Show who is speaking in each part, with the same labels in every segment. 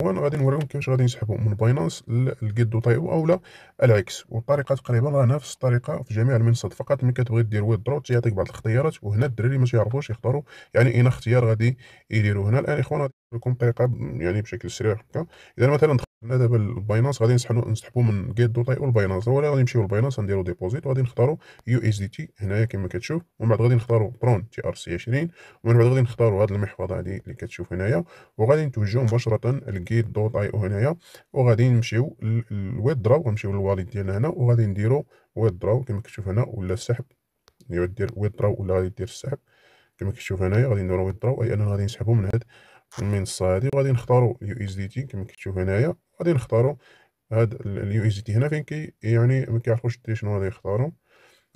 Speaker 1: وانا غادي نوريكم كيفاش غادي نسحبوا من باينانس للجيت دو طيب او لا العكس والطريقه تقريبا راه نفس الطريقه في جميع المنصات فقط ملي كتبغي دير ويدرو تيعطيك بعض الاختيارات وهنا الدراري ما يعرفوش يختاروا يعني اين اختيار غادي يديروا هنا الان اخوان غادي نوريكم الطريقه يعني بشكل سريع هكا اذا مثلا هنا دابا الباينانس غادي نسحبو نسحبو من جيت دوت اي او الباينانس ولا غادي نمشيو للباينانس نديرو ديبوزيت وغادي نختارو يو اس دي تي هنايا كما كتشوف ومن بعد غادي نختارو برون تي ار سي 20 ومن بعد غادي نختارو هاد المحفظه هادي اللي كتشوف هنايا وغادي نتوجهو مباشره لجيت دوت اي او هنايا وغادي نمشيو للويدراو غنمشيو للواليد ديالنا هنا وغادي نديرو ويدراو كما كتشوف هنا ولا السحب دير ويدراو ولا غادي دير السحب كما كتشوف هنايا غادي نديرو ويدراو اي اننا غادي نسحبو من هاد المنصه هادي وغادي نختارو يو اس دي تي كما كتشوف هنايا غادي نختارو هاد اليو اس تي هنا فين كي يعني ما كيعرفوش إيه شنو غادي يختارو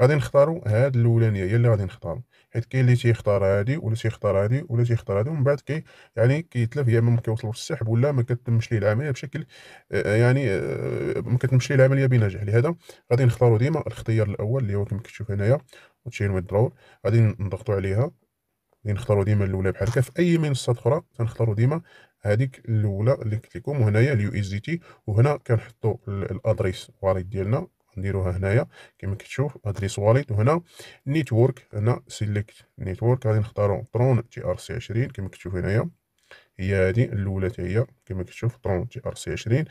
Speaker 1: غادي نختارو هاد الاولانيه هي اللي غادي نختارو حيت كاين اللي تيختار هادي ولا تيختار هادي ولا تيختار هادي ومن بعد كي يعني كيتلف يا اما ما كيوصلوش السحب ولا ما كتمش ليه العمليه بشكل آه، آه، يعني آه، ما كتمش ليه العمليه بنجاح لهذا غادي نختارو ديما الاختيار الاول اللي هو كما كتشوف هنايا وتشين درو غادي نضغطو عليها غادي نختارو ديما الاولى بحال هكا في اي منصه اخرى كنختارو ديما هذيك الاولى اللي قلت لكم وهنايا اليو اس دي تي وهنا كنحطوا الادريس واليت ديالنا نديروها هنايا كما كتشوف ادريس واليت وهنا نيتورك هنا سيليكت نيتورك غادي نختاروا ترون تي ار سي 20 كما كتشوف هنايا هي هذه الاولى تاعي كما كتشوف ترون تي ار سي 20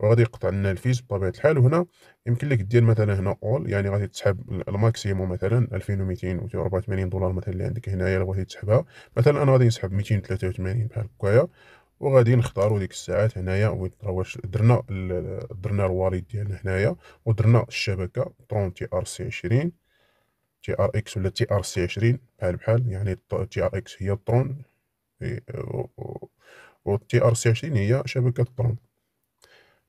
Speaker 1: وغادي يقطع لنا الفيز بطبيعه الحال وهنا يمكن لك دير مثلا هنا اول يعني غادي تسحب الماكسيموم مثلا 2284 دولار مثلا اللي عندك هنايا اللي بغيتي تسحبها مثلا انا غادي نسحب 283 بحال هكايا وغادي نختاروا ديك الساعات هنايا وين واش درنا درنا الواليد ديالنا هنايا ودرنا الشبكه 30 تي ار سي 20 تي ار اكس ولا تي ار سي 20 بحال بحال يعني تي ار اكس هي الترون و تي ار سي 20 هي شبكه الترون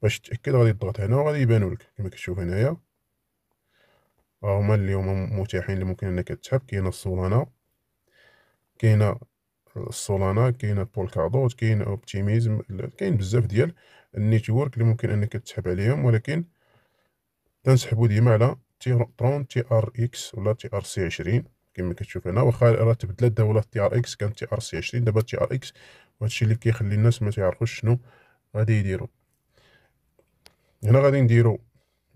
Speaker 1: باش تاكد غادي تضغط هنا وغادي يبانوا لك كما كتشوف هنايا ها هما اللي هما متاحين اللي ممكن انك تسحب كاينه السولانا كاينه السولانا كاينه بولكادوت كاين اوبتيميزم كاين بزاف ديال النيتورك اللي ممكن انك تسحب عليهم ولكن تنسحبوا ديما على ترون تي ار اكس ولا تي ار سي 20 كما كتشوف هنا واخا راه تبدلت دولة تي ار اكس كانت تي ار سي 20 دابا تي ار اكس وهادشي اللي كيخلي الناس ما تعرفوش شنو غادي يديروا هنا غادي نديرو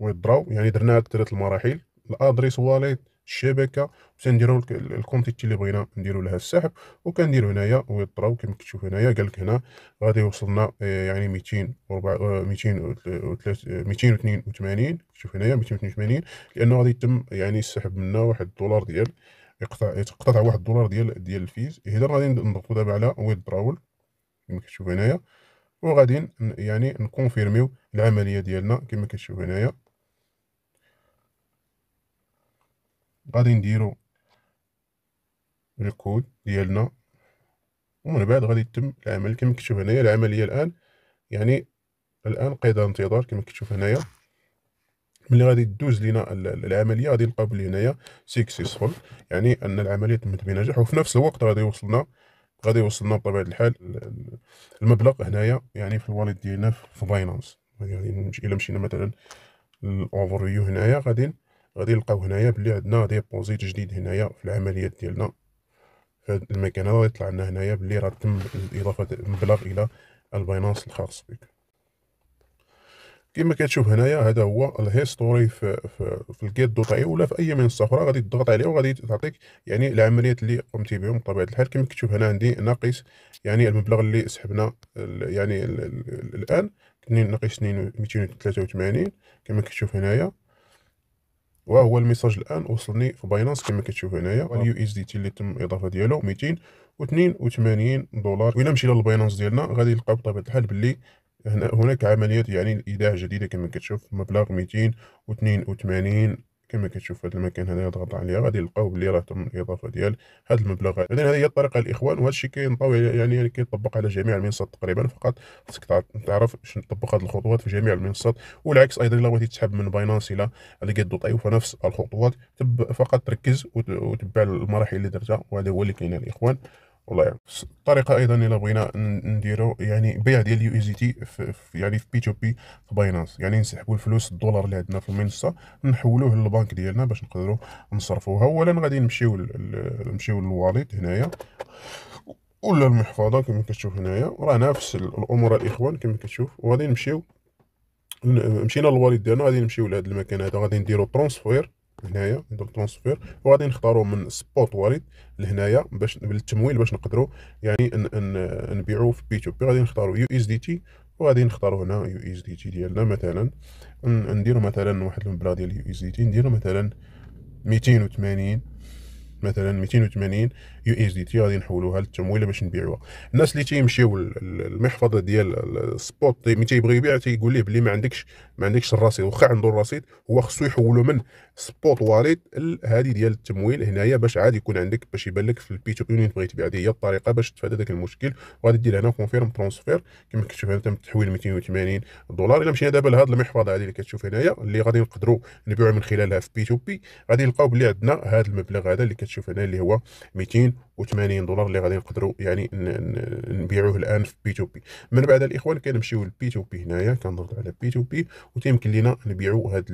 Speaker 1: ويدراو يعني درناها ثلاث المراحل الادريس واليت الشبكه تنديرو الكونتيتي اللي بغينا نديرو لها السحب كنديرو هنايا ويدراو كما كتشوف هنايا قالك هنا غادي يوصلنا آه، يعني 200 282 شوف هنايا 282 لانه غادي يتم يعني السحب منا واحد الدولار ديال يقطع يتقطع واحد الدولار ديال ديال الفيز هنا غادي نضغطو دابا على ويدراول كما كتشوف هنايا وغادي يعني نكونفيرميو العمليه ديالنا كما كتشوف هنايا غادي نديرو الكود ديالنا ومن بعد غادي يتم العمل كما كتشوف هنايا العمليه الان يعني الان قيد انتظار كما كتشوف هنايا ملي غادي دوز لينا العمليه غادي نلقاو بلي هنايا سكسيسفول يعني ان العمليه تمت بنجاح وفي نفس الوقت غادي يوصلنا غادي يوصلنا بطبيعه الحال المبلغ هنايا يعني في الواليت ديالنا في باينانس يعني الى مشينا مثلا فيو هنايا غادي غادي نلقاو هنايا بلي عندنا ديبوزيت جديد هنايا في العمليات ديالنا في هذا المكان هذا يطلع لنا هنايا بلي راه تم اضافه مبلغ الى الباينانس الخاص بك كما كتشوف هنايا هذا هو الهيستوري في في, في الكيت دوطاي ولا في اي من الصفره غادي تضغط عليه وغادي تعطيك يعني العمليات اللي قمت بهم بطبيعه الحال كما كتشوف هنا عندي ناقص يعني المبلغ اللي سحبنا يعني الـ الـ الـ الان ناقص 283 كما كتشوف هنايا وهو الميساج الان وصلني في باينانس كما كتشوف هنايا اليو اس دي تي اللي تم الاضافه ديالو 282 دولار وإلا مشينا للباينانس ديالنا غادي نلقاو بطبيعه الحال باللي هناك عمليات يعني إيداع جديدة كما كتشوف مبلغ ميتين وثمانين كما كتشوف في هذا المكان هذا يضغط عليها غادي يلقاو بلي راه تم الاضافه ديال هذا المبلغ هذا هذه هي الطريقه الاخوان وهذا الشيء كينطوي يعني كيطبق على جميع المنصات تقريبا فقط خصك تعرف شنو تطبق هذه الخطوات في جميع المنصات والعكس ايضا الا بغيتي تسحب من باينانس الى لقيت طيب فنفس الخطوات فقط تركز وتبع المراحل اللي درتها وهذا هو اللي كاين الاخوان والله يعني. الطريقه ايضا الى بغينا نديرو يعني بيع ديال اليو اس تي يعني في بي تو بي في باينانس يعني نسحبوا الفلوس الدولار اللي عندنا في المنصه نحولوه للبنك ديالنا باش نقدروا نصرفوها اولا غادي نمشيو نمشيو للواليت هنايا ولا المحفظه كما كتشوف هنايا راه نفس الامور الاخوان كما كتشوف وغادي نمشيو مشينا للواليت ديالنا غادي نمشيو لهذا المكان هذا غادي نديرو ترانسفير هنايا نديرو ترونسفير وغادي نختارو من سبوت واليت لهنايا باش بالتمويل باش نقدرو يعني نبيعو في بي تو بي غادي نختارو يو اس دي تي وغادي نختارو هنا يو اس دي تي ديالنا مثلا نديرو مثلا واحد المبلغ ديال يو اس دي تي نديرو مثلا ميتين وثمانين مثلا 280 يو اس دي تي غادي نحولوها للتمويله باش نبيعوها الناس اللي تيمشيو المحفظه ديال السبوت ملي تيبغي يبيع تيقول ليه بلي ما عندكش ما عندكش الرصيد واخا عنده الرصيد هو خصو يحولو من سبوت واليت هذه ديال التمويل هنايا باش عاد يكون عندك باش يبان لك في البي تو بي تبغي بغيت تبيع هذه هي الطريقه باش تفادى ذاك المشكل وغادي دير هنا كونفيرم ترونسفير كما كتشوف هنا تم تحويل 280 دولار الا مشينا دابا لهاد المحفظه هذه اللي كتشوف هنايا اللي غادي نقدروا نبيعو من خلالها في بي تو بي غادي نلقاو بلي عندنا هذا المبلغ هذا اللي كتشوف تشوف هنا اللي هو 280 دولار اللي غادي نقدروا يعني نبيعوه الان في بي تو بي من بعد الاخوان كنمشيو للبي تو بي هنايا كنضغط على بي تو بي وتيمكن لينا نبيعوا هاد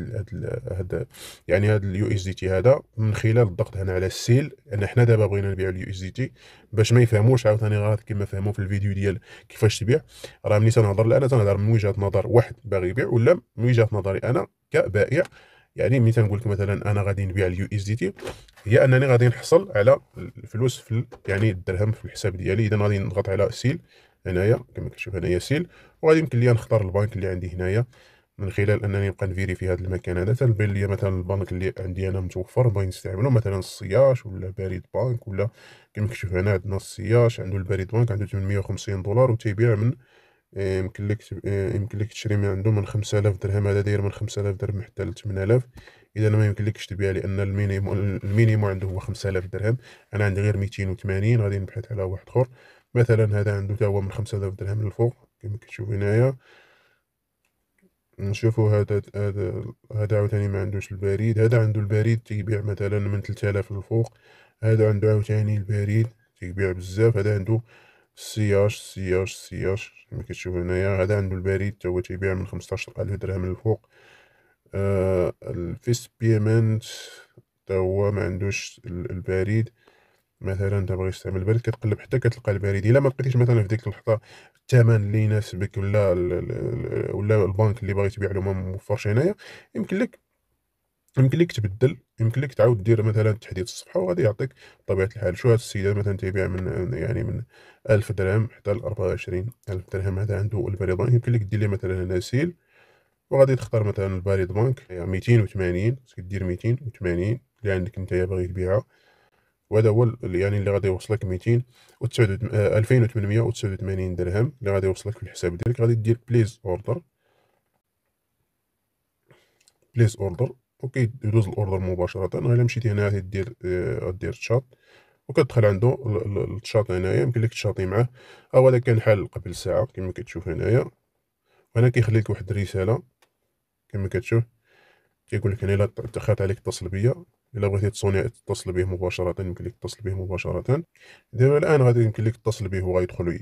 Speaker 1: هذا يعني هاد اليو اس دي تي هذا من خلال الضغط هنا على السيل لان حنا دابا بغينا نبيعوا اليو اس دي تي باش ما يفهموش عاوتاني غلط كما فهموا في الفيديو ديال كيفاش تبيع راه ملي تنهضر الان تنهضر من وجهه نظر واحد باغي يبيع ولا من وجهه نظري انا كبائع يعني مثلا تنقول لك مثلا انا غادي نبيع اليو اس دي تي هي انني غادي نحصل على الفلوس في يعني الدرهم في الحساب ديالي اذا غادي نضغط على سيل هنايا كما كتشوف هنايا سيل وغادي يمكن لي نختار البنك اللي عندي هنايا من خلال انني نبقى نفيري في هذا المكان هذا تنبين لي مثلا البنك اللي عندي انا متوفر بغي نستعمله مثلا الصياش ولا بريد بانك ولا كما كتشوف هنا عندنا الصياش عنده البريد بانك عنده 850 دولار وتيبيع من إيه، يمكن لك إيه، يمكن لك تشري من عنده من 5000 درهم هذا داير من 5000 درهم حتى ل 8000 اذا ما يمكن لكش تبيع لان المينيمو المينيمو عنده هو 5000 درهم انا عندي غير 280 غادي نبحث على واحد اخر مثلا هذا عنده تا هو من 5000 درهم للفوق كما كتشوف هنايا نشوفوا هذا هذا هذا عاوتاني ما عندوش البريد هذا عنده البريد تيبيع مثلا من 3000 للفوق هذا عنده عاوتاني البريد تيبيع بزاف هذا عنده سياش سياش سياش كما كتشوف هنايا هذا عنده البريد تا هو تيبيع من 15000 درهم للفوق الفيس بيمنت تا هو ما عندوش البريد مثلا انت باغي تستعمل البريد كتقلب حتى كتلقى البريد الا ما لقيتيش مثلا في ديك اللحظه الثمن اللي يناسبك ولا ولا البنك اللي باغي تبيع له ما موفرش هنايا يمكن لك يمكن لك تبدل يمكن لك تعاود دير مثلا تحديد الصفحه وغادي يعطيك بطبيعه الحال شو هاد السيده مثلا تبيع من يعني من 1000 درهم حتى ل 24000 درهم هذا عنده الباري بانك يمكن لك دير مثلا هنا سيل وغادي تختار مثلا الباري بانك يعني 280 كدير 280 اللي عندك انت باغي تبيعها وهذا هو يعني اللي غادي يوصلك 200 و 2889 درهم اللي غادي يوصلك في الحساب ديالك غادي دير بليز اوردر بليز اوردر اوكي دوز الاوردر مباشره الا مشيتي هنا دير آه، دير تشات وكتدخل عنده التشاط هنايا يمكن لك تشاطي معاه او هذا كان حال قبل ساعه كما كتشوف هنايا وهنا كيخلي لك واحد الرساله كما كتشوف كيقول لك هنا الا تاخرت عليك اتصل بيا الا بغيتي تصوني تتصل به مباشرة يمكن لك تتصل به مباشرة دابا الآن غادي يمكن لك تتصل به وغيدخل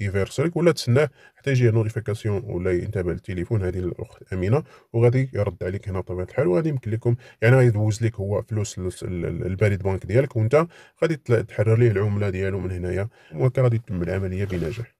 Speaker 1: يفيرسلك ولا تسناه حتى يجي نوتيفيكاسيون ولا ينتبه للتليفون هذه الأخت أمينة وغادي يرد عليك هنا بطبيعة الحال وغادي يمكن لكم يعني غادي يدوز لك هو فلوس البريد بانك ديالك وأنت غادي تحرر ليه العملة ديالو من هنايا وهكا غادي تتم العملية بنجاح